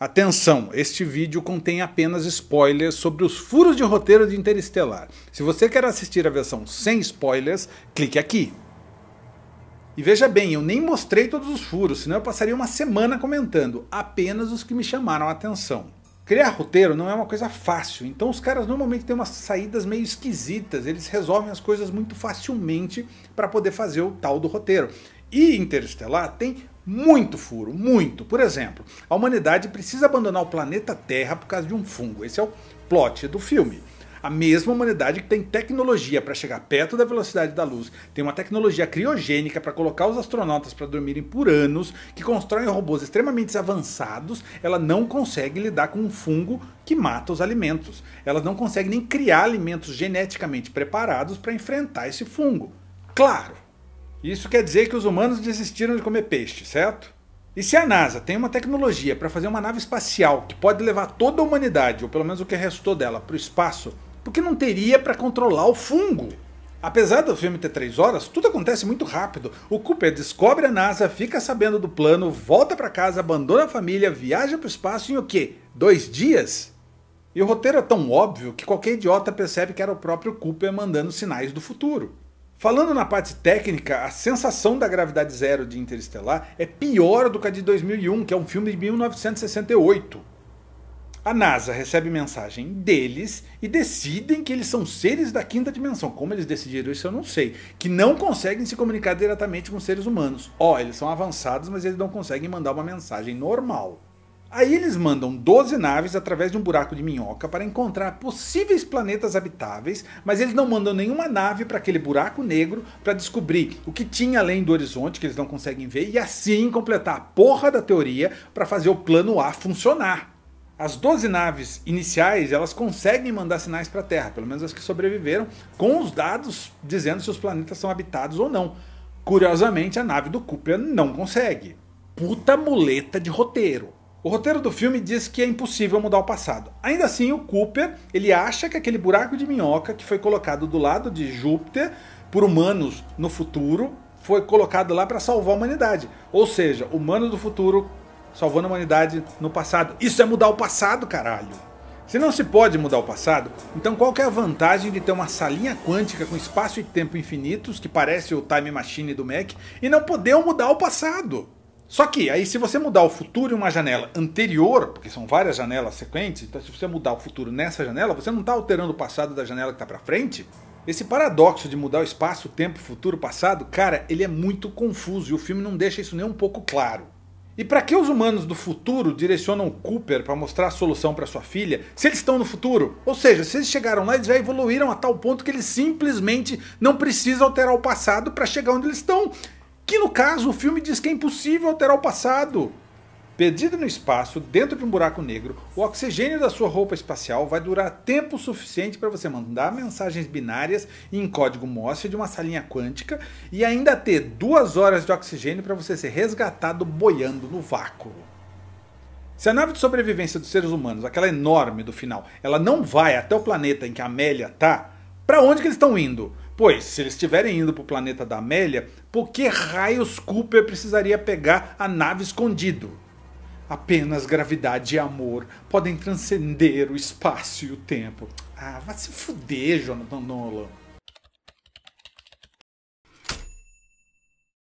Atenção, este vídeo contém apenas spoilers sobre os furos de roteiro de Interestelar. Se você quer assistir a versão sem spoilers, clique aqui. E veja bem, eu nem mostrei todos os furos, senão eu passaria uma semana comentando, apenas os que me chamaram a atenção. Criar roteiro não é uma coisa fácil, então os caras normalmente têm umas saídas meio esquisitas, eles resolvem as coisas muito facilmente para poder fazer o tal do roteiro. E Interestelar tem muito furo, muito. Por exemplo, a humanidade precisa abandonar o planeta Terra por causa de um fungo. Esse é o plot do filme. A mesma humanidade que tem tecnologia para chegar perto da velocidade da luz, tem uma tecnologia criogênica para colocar os astronautas para dormirem por anos, que constroem robôs extremamente avançados, ela não consegue lidar com um fungo que mata os alimentos. Ela não consegue nem criar alimentos geneticamente preparados para enfrentar esse fungo. Claro, isso quer dizer que os humanos desistiram de comer peixe, certo? E se a NASA tem uma tecnologia para fazer uma nave espacial que pode levar toda a humanidade, ou pelo menos o que restou dela, para o espaço, por que não teria para controlar o fungo? Apesar do filme ter 3 horas, tudo acontece muito rápido. O Cooper descobre a NASA, fica sabendo do plano, volta para casa, abandona a família, viaja para o espaço em o quê? Dois dias? E o roteiro é tão óbvio que qualquer idiota percebe que era o próprio Cooper mandando sinais do futuro. Falando na parte técnica, a sensação da gravidade zero de Interestelar é pior do que a de 2001, que é um filme de 1968. A NASA recebe mensagem deles e decidem que eles são seres da quinta dimensão. Como eles decidiram isso, eu não sei. Que não conseguem se comunicar diretamente com seres humanos. Ó, oh, eles são avançados, mas eles não conseguem mandar uma mensagem normal. Aí eles mandam 12 naves através de um buraco de minhoca para encontrar possíveis planetas habitáveis, mas eles não mandam nenhuma nave para aquele buraco negro para descobrir o que tinha além do horizonte que eles não conseguem ver e assim completar a porra da teoria para fazer o plano A funcionar. As 12 naves iniciais, elas conseguem mandar sinais para a Terra, pelo menos as que sobreviveram, com os dados dizendo se os planetas são habitados ou não. Curiosamente, a nave do Cooper não consegue. Puta muleta de roteiro. O roteiro do filme diz que é impossível mudar o passado. Ainda assim, o Cooper ele acha que aquele buraco de minhoca que foi colocado do lado de Júpiter por humanos no futuro foi colocado lá para salvar a humanidade. Ou seja, humanos do futuro salvando a humanidade no passado. Isso é mudar o passado, caralho! Se não se pode mudar o passado, então qual é a vantagem de ter uma salinha quântica com espaço e tempo infinitos, que parece o Time Machine do Mac, e não poder mudar o passado? Só que aí se você mudar o futuro em uma janela anterior, porque são várias janelas sequentes, então se você mudar o futuro nessa janela, você não está alterando o passado da janela que está para frente. Esse paradoxo de mudar o espaço, tempo, futuro, passado, cara, ele é muito confuso e o filme não deixa isso nem um pouco claro. E para que os humanos do futuro direcionam Cooper para mostrar a solução para sua filha, se eles estão no futuro? Ou seja, se eles chegaram lá, eles já evoluíram a tal ponto que eles simplesmente não precisam alterar o passado para chegar onde eles estão caso, o filme diz que é impossível alterar o passado. Perdido no espaço, dentro de um buraco negro, o oxigênio da sua roupa espacial vai durar tempo suficiente para você mandar mensagens binárias em código Morse de uma salinha quântica e ainda ter duas horas de oxigênio para você ser resgatado boiando no vácuo. Se a nave de sobrevivência dos seres humanos, aquela enorme do final, ela não vai até o planeta em que a Amélia tá, para onde que eles estão indo? Pois, se eles estiverem indo para o planeta da Amélia, por que raios Cooper precisaria pegar a nave escondido? Apenas gravidade e amor podem transcender o espaço e o tempo. Ah, vai se fuder, Jonathan Nolan.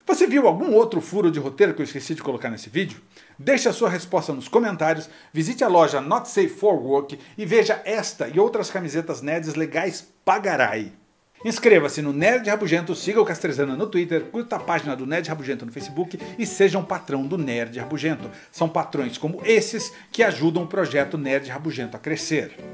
Você viu algum outro furo de roteiro que eu esqueci de colocar nesse vídeo? Deixe a sua resposta nos comentários, visite a loja Not Safe for Work e veja esta e outras camisetas nerds legais pagarai. Inscreva-se no Nerd Rabugento, siga o Castrezana no Twitter, curta a página do Nerd Rabugento no Facebook e seja um patrão do Nerd Rabugento. São patrões como esses que ajudam o projeto Nerd Rabugento a crescer.